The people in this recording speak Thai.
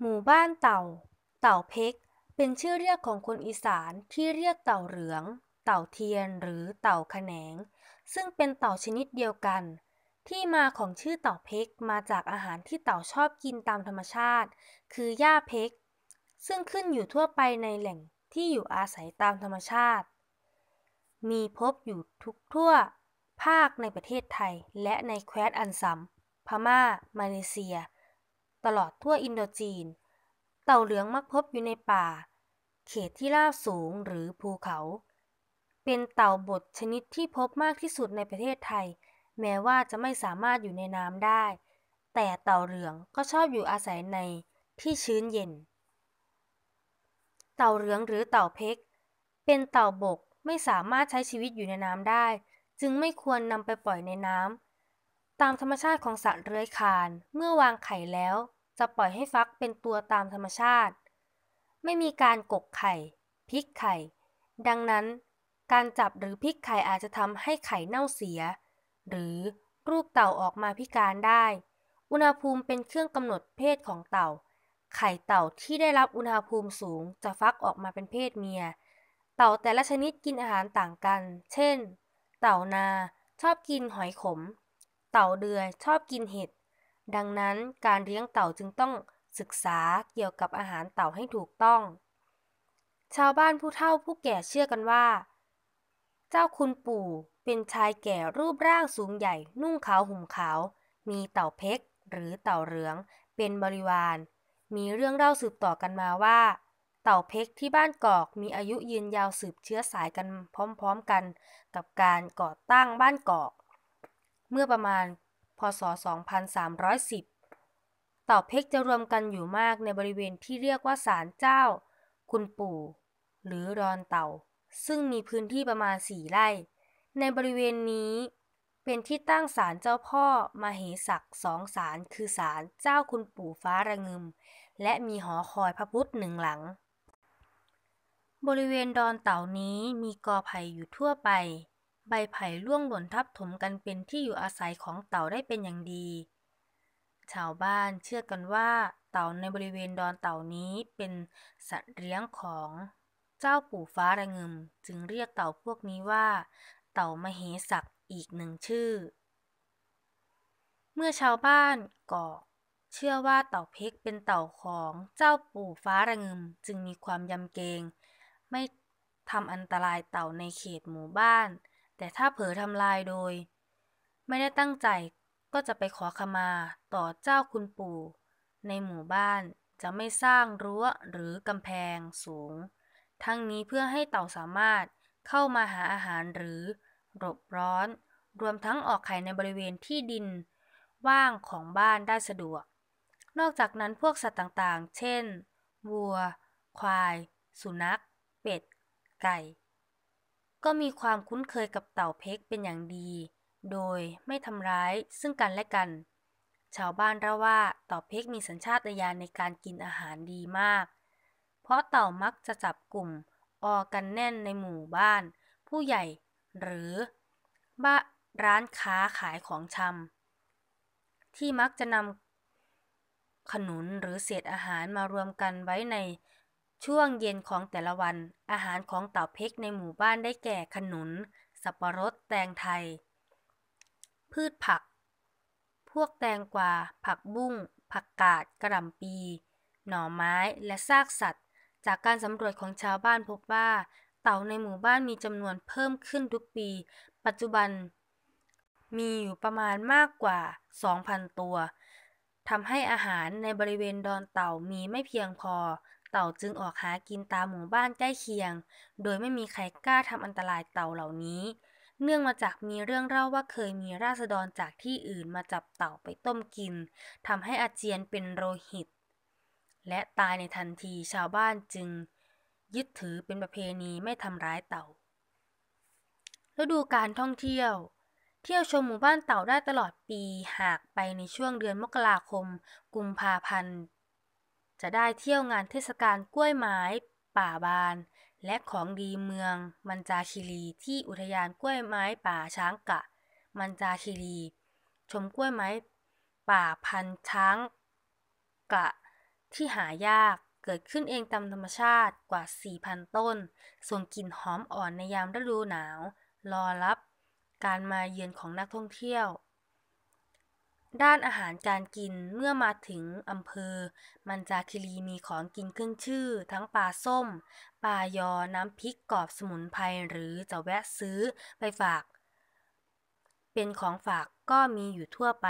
หมู่บ้านเต่า เต่าเพก เป็นชื่อเรียกของคนอีสานที่เรียกเต่าเหลือง เต่าเทียนหรือเต่าแขนง ซึ่งเป็นเต่าชนิดเดียวกัน ที่มาของชื่อเต่าเพกมาจากอาหารที่เต่าชอบกินตามธรรมชาติ คือหญ้าเพก ซึ่งขึ้นอยู่ทั่วไปในแหล่งที่อยู่อาศัยตามธรรมชาติ มีพบอยู่ทุกทั่วภาคในประเทศไทยและในแคว้นอันซัมพมา่า มาเลเซียตลอดทั่วอินโดจีน เต่าเหลืองมักพบอยู่ในป่า เขตที่ราบสูงหรือภูเขา เป็นเต่าบดชนิดที่พบมากที่สุดในประเทศไทย แม้ว่าจะไม่สามารถอยู่ในน้ำได้ แต่เต่าเหลืองก็ชอบอยู่อาศัยในที่ชื้นเย็น เต่าเหลืองหรือเต่าเพกเป็นเต่าบกไม่สามารถใช้ชีวิตอยู่ในน้ำได้ จึงไม่ควรนำไปปล่อยในน้ำตามธรรมชาติของสัตว์เรื้อยคาน เมื่อวางไข่แล้วจะปล่อยให้ฟักเป็นตัวตามธรรมชาติ ไม่มีการกกไข่พลิกไข่ ดังนั้น การจับหรือพลิกไข่อาจจะทำให้ไข่เน่าเสีย หรือรูปเต่าออกมาพิการได้ อุณหภูมิเป็นเครื่องกำหนดเพศของเต่า ไข่เต่าที่ได้รับอุณหภูมิสูงจะฟักออกมาเป็นเพศเมีย เต่าแต่ละชนิดกินอาหารต่างกัน เช่น เต่านาชอบกินหอยขมเต่าเดือยชอบกินเห็ด ดังนั้นการเลี้ยงเต่าจึงต้องศึกษาเกี่ยวกับอาหารเต่าให้ถูกต้อง ชาวบ้านผู้เฒ่าผู้แก่เชื่อกันว่า เจ้าคุณปู่เป็นชายแก่รูปร่างสูงใหญ่ นุ่งขาวห่มขาว มีเต่าเพกหรือเต่าเหลือง เป็นบริวาร มีเรื่องเล่าสืบต่อกันมาว่า เต่าเพกที่บ้านกอกมีอายุยืนยาวสืบเชื้อสายกันพร้อมๆกันกับการก่อตั้งบ้านกอกเมื่อประมาณพศ 2310เต่าเพกจะรวมกันอยู่มากในบริเวณที่เรียกว่าศาลเจ้า คุณปู่ หรือรอนเต่า ซึ่งมีพื้นที่ประมาณสี่ไร่ ในบริเวณนี้เป็นที่ตั้งศาลเจ้าพ่อมาเหศักสองศาลคือศาลเจ้าคุณปู่ฟ้าระงึม และมีหอคอยพระพุทธหนึ่งหลัง บริเวณดอนเต่านี้มีกอไผ่อยู่ทั่วไปใบไผ่ร่วงหล่นทับถมกันเป็นที่อยู่อาศัยของเต่าได้เป็นอย่างดี ชาวบ้านเชื่อกันว่าเต่าในบริเวณดอนเต่านี้เป็นสัตว์เลี้ยงของเจ้าปู่ฟ้าระงึม จึงเรียกเต่าพวกนี้ว่า เต่ามเหศักอีกหนึ่งชื่อ เมื่อชาวบ้านก่อเชื่อว่าเต่าเพกเป็นเต่าของเจ้าปู่ฟ้าระงึมจึงมีความยำเกรงไม่ทำอันตรายเต่าในเขตหมู่บ้านแต่ถ้าเผลอทำลายโดย ไม่ได้ตั้งใจก็จะไปขอขมาต่อเจ้าคุณปู่ ในหมู่บ้านจะไม่สร้างรั้วหรือกำแพงสูง ทั้งนี้เพื่อให้เต่าสามารถเข้ามาหาอาหารหรือหลบร้อนรวมทั้งออกไข่ในบริเวณที่ดิน ว่างของบ้านได้สะดวก นอกจากนั้นพวกสัตว์ต่างๆเช่น วัว ควาย สุนัข เป็ด ไก่ก็มีความคุ้นเคยกับเต่าเพกเป็นอย่างดี โดยไม่ทำร้ายซึ่งกันและกัน ชาวบ้านเล่าว่าเต่าเพกมีสัญชาตญาณในการกินอาหารดีมาก เพราะเต่ามักจะจับกลุ่มออกันแน่นในหมู่บ้าน ผู้ใหญ่หรือบ้าร้านค้าขายของชำที่มักจะนำขนุนหรือเศษอาหารมารวมกันไว้ในช่วงเย็นของแต่ละวัน อาหารของเต่าเพกในหมู่บ้านได้แก่ขนุนสับปะรดแตงไทย พืชผัก พวกแตงกวาผักบุ้งผักกาด กระหล่ำปี หน่อไม้และซากสัตว์ จากการสำรวจของชาวบ้านพบว่าเต่าในหมู่บ้านมีจำนวนเพิ่มขึ้นทุกปี ปัจจุบันมีอยู่ประมาณมากกว่า 2,000 ตัวทำให้อาหารในบริเวณดอนเต่ามีไม่เพียงพอเต่าจึงออกหากินตามหมู่บ้านใกล้เคียง โดยไม่มีใครกล้าทำอันตรายเต่าเหล่านี้ เนื่องมาจากมีเรื่องเล่าว่าเคยมีราษฎรจากที่อื่นมาจับเต่าไปต้มกินทำให้อาเจียนเป็นโรหิต และตายในทันที ชาวบ้านจึงยึดถือเป็นประเพณีไม่ทำร้ายเต่า ฤดูการท่องเที่ยว เที่ยวชมหมู่บ้านเต่าได้ตลอดปี หากไปในช่วงเดือนมกราคม กุมภาพันธ์จะได้เที่ยวงานเทศกาลกล้วยไม้ป่าบานและของดีเมืองมันจาคีรีที่อุทยานกล้วยไม้ป่าช้างกะมันจาคีรีชมกล้วยไม้ป่าพันช้างกะที่หายากเกิดขึ้นเองตามธรรมชาติกว่า 4,000 ต้น ส่งกลิ่นหอมอ่อนในยามฤดูหนาวรอรับการมาเยือนของนักท่องเที่ยวด้านอาหารการกินเมื่อมาถึงอำเภอ มันจาคิรีมีของกินขึ้นชื่อทั้งปลาส้ม ปลายอน้ำพริกกรอบสมุนไพรหรือจะแวะซื้อไปฝาก เป็นของฝากก็มีอยู่ทั่วไป